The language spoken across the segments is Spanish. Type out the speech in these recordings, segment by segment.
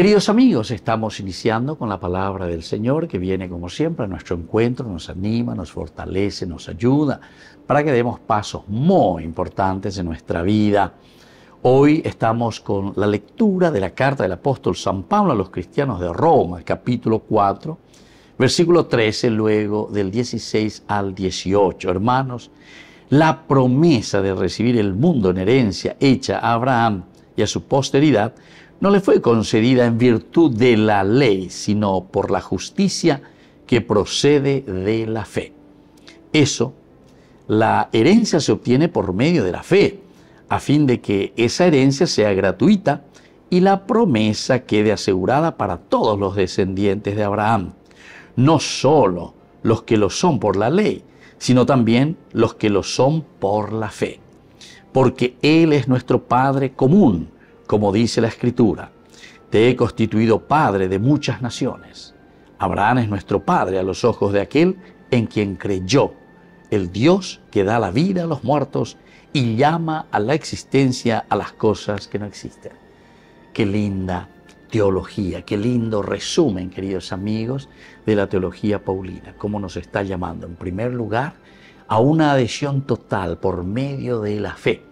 Queridos amigos, estamos iniciando con la palabra del Señor que viene como siempre a nuestro encuentro, nos anima, nos fortalece, nos ayuda para que demos pasos muy importantes en nuestra vida. Hoy estamos con la lectura de la carta del apóstol San Pablo a los cristianos de Roma, capítulo 4, versículo 13, luego del 16 al 18. Hermanos, la promesa de recibir el mundo en herencia hecha a Abraham y a su posteridad no le fue concedida en virtud de la ley, sino por la justicia que procede de la fe. Eso, la herencia se obtiene por medio de la fe, a fin de que esa herencia sea gratuita y la promesa quede asegurada para todos los descendientes de Abraham, no solo los que lo son por la ley, sino también los que lo son por la fe, porque Él es nuestro Padre común, como dice la Escritura, te he constituido padre de muchas naciones. Abraham es nuestro padre a los ojos de aquel en quien creyó, el Dios que da la vida a los muertos y llama a la existencia a las cosas que no existen. Qué linda teología, qué lindo resumen, queridos amigos, de la teología paulina, cómo nos está llamando, en primer lugar, a una adhesión total por medio de la fe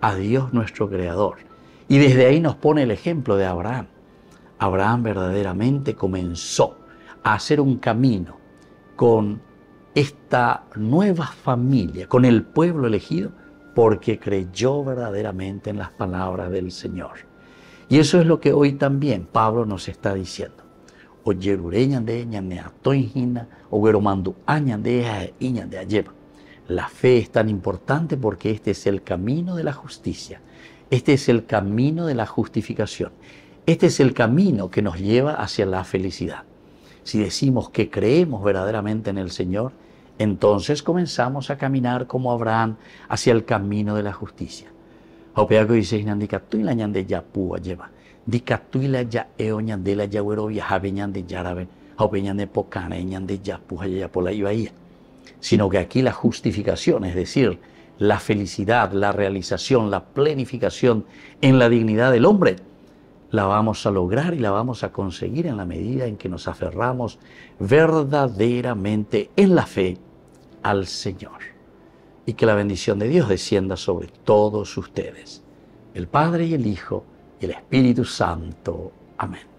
a Dios nuestro Creador, y desde ahí nos pone el ejemplo de Abraham. Abraham verdaderamente comenzó a hacer un camino con esta nueva familia, con el pueblo elegido, porque creyó verdaderamente en las palabras del Señor. Y eso es lo que hoy también Pablo nos está diciendo. La fe es tan importante porque este es el camino de la justicia este es el camino de la justificación. Este es el camino que nos lleva hacia la felicidad. Si decimos que creemos verdaderamente en el Señor, entonces comenzamos a caminar como Abraham hacia el camino de la justicia. dice, lleva. Sino que aquí la justificación, es decir, la felicidad, la realización, la planificación en la dignidad del hombre, la vamos a lograr y la vamos a conseguir en la medida en que nos aferramos verdaderamente en la fe al Señor. Y que la bendición de Dios descienda sobre todos ustedes, el Padre y el Hijo y el Espíritu Santo. Amén.